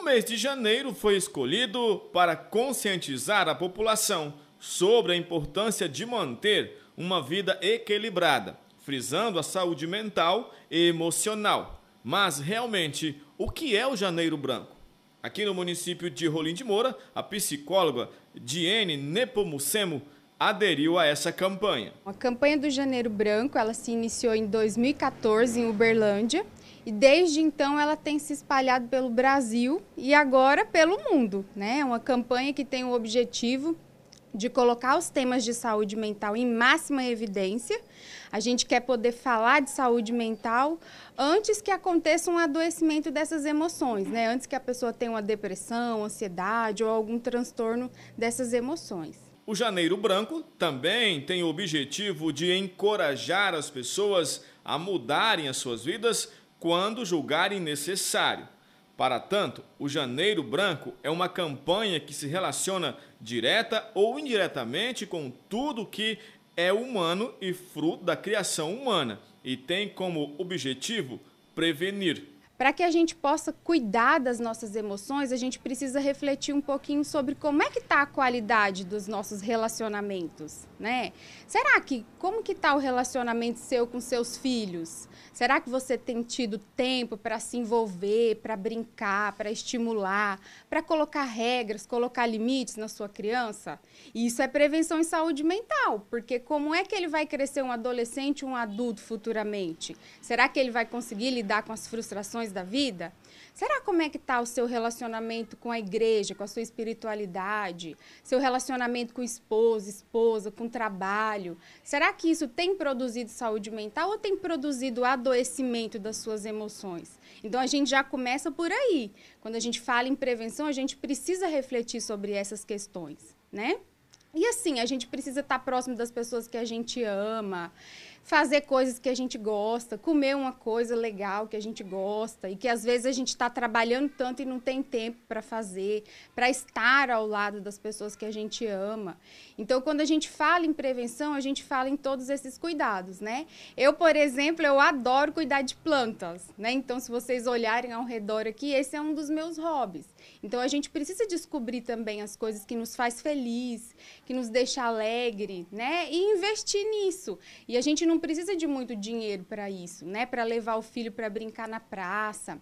O mês de janeiro foi escolhido para conscientizar a população sobre a importância de manter uma vida equilibrada, frisando a saúde mental e emocional. Mas realmente, o que é o Janeiro Branco? Aqui no município de Rolim de Moura, a psicóloga Diene Nepomucemo aderiu a essa campanha. A campanha do Janeiro Branco, ela se iniciou em 2014 em Uberlândia e desde então ela tem se espalhado pelo Brasil e agora pelo mundo. Né? É uma campanha que tem o objetivo de colocar os temas de saúde mental em máxima evidência. A gente quer poder falar de saúde mental antes que aconteça um adoecimento dessas emoções, né? Antes que a pessoa tenha uma depressão, ansiedade ou algum transtorno dessas emoções. O Janeiro Branco também tem o objetivo de encorajar as pessoas a mudarem as suas vidas quando julgarem necessário. Para tanto, o Janeiro Branco é uma campanha que se relaciona direta ou indiretamente com tudo que é humano e fruto da criação humana e tem como objetivo prevenir, para que a gente possa cuidar das nossas emoções, a gente precisa refletir um pouquinho sobre como é que está a qualidade dos nossos relacionamentos, né? Será que como que está o relacionamento seu com seus filhos? Será que você tem tido tempo para se envolver, para brincar, para estimular, para colocar regras, colocar limites na sua criança? Isso é prevenção em saúde mental, porque como é que ele vai crescer um adolescente, um adulto futuramente? Será que ele vai conseguir lidar com as frustrações da vida? Será como é que está o seu relacionamento com a igreja, com a sua espiritualidade, seu relacionamento com o esposo, esposa, com o trabalho? Será que isso tem produzido saúde mental ou tem produzido adoecimento das suas emoções? Então a gente já começa por aí. Quando a gente fala em prevenção, a gente precisa refletir sobre essas questões, né? E assim, a gente precisa estar tá próximo das pessoas que a gente ama fazer coisas que a gente gosta, comer uma coisa legal que a gente gosta e que às vezes a gente está trabalhando tanto e não tem tempo para fazer, para estar ao lado das pessoas que a gente ama. Então, quando a gente fala em prevenção, a gente fala em todos esses cuidados, né? Eu, por exemplo, eu adoro cuidar de plantas, né? Então, se vocês olharem ao redor aqui, esse é um dos meus hobbies. Então, a gente precisa descobrir também as coisas que nos faz feliz, que nos deixa alegre, né? E investir nisso. E a gente não precisa de muito dinheiro para isso, né? Para levar o filho para brincar na praça,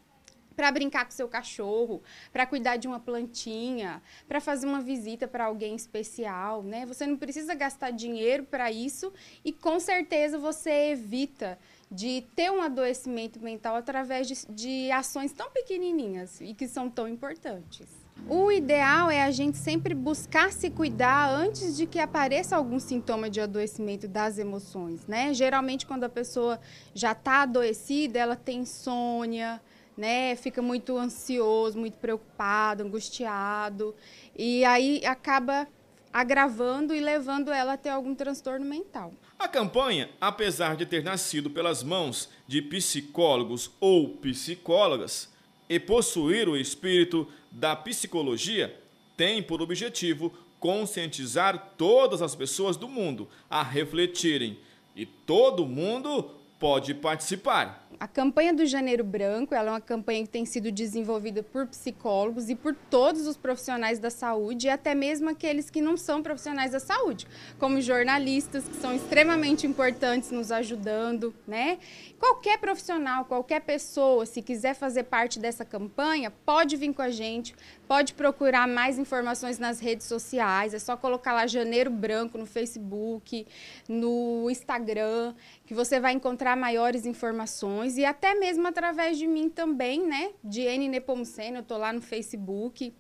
para brincar com seu cachorro, para cuidar de uma plantinha, para fazer uma visita para alguém especial, né? Você não precisa gastar dinheiro para isso e com certeza você evita de ter um adoecimento mental através de, de ações tão pequenininhas e que são tão importantes. O ideal é a gente sempre buscar se cuidar antes de que apareça algum sintoma de adoecimento das emoções, né? Geralmente quando a pessoa já está adoecida, ela tem insônia, né? Fica muito ansioso, muito preocupado, angustiado e aí acaba agravando e levando ela a ter algum transtorno mental. A campanha, apesar de ter nascido pelas mãos de psicólogos ou psicólogas, e possuir o espírito da psicologia tem por objetivo conscientizar todas as pessoas do mundo a refletirem e todo mundo pode participar. A campanha do Janeiro Branco é uma campanha que tem sido desenvolvida por psicólogos e por todos os profissionais da saúde, e até mesmo aqueles que não são profissionais da saúde, como jornalistas, que são extremamente importantes nos ajudando, né? Qualquer profissional, qualquer pessoa, se quiser fazer parte dessa campanha, pode vir com a gente, pode procurar mais informações nas redes sociais, é só colocar lá Janeiro Branco no Facebook, no Instagram, que você vai encontrar encontrar maiores informações e até mesmo através de mim também, né? De N Nepomuceno, eu tô lá no Facebook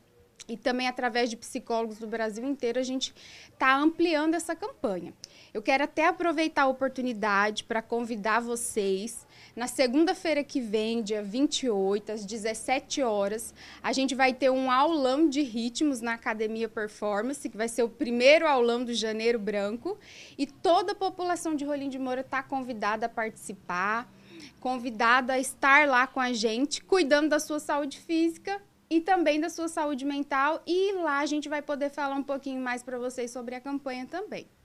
e também através de psicólogos do Brasil inteiro, a gente está ampliando essa campanha. Eu quero até aproveitar a oportunidade para convidar vocês. Na segunda-feira que vem, dia 28, às 17 horas, a gente vai ter um aulão de ritmos na Academia Performance, que vai ser o primeiro aulão do Janeiro Branco. E toda a população de Rolim de Moura está convidada a participar, convidada a estar lá com a gente, cuidando da sua saúde física e também da sua saúde mental. E lá a gente vai poder falar um pouquinho mais para vocês sobre a campanha também.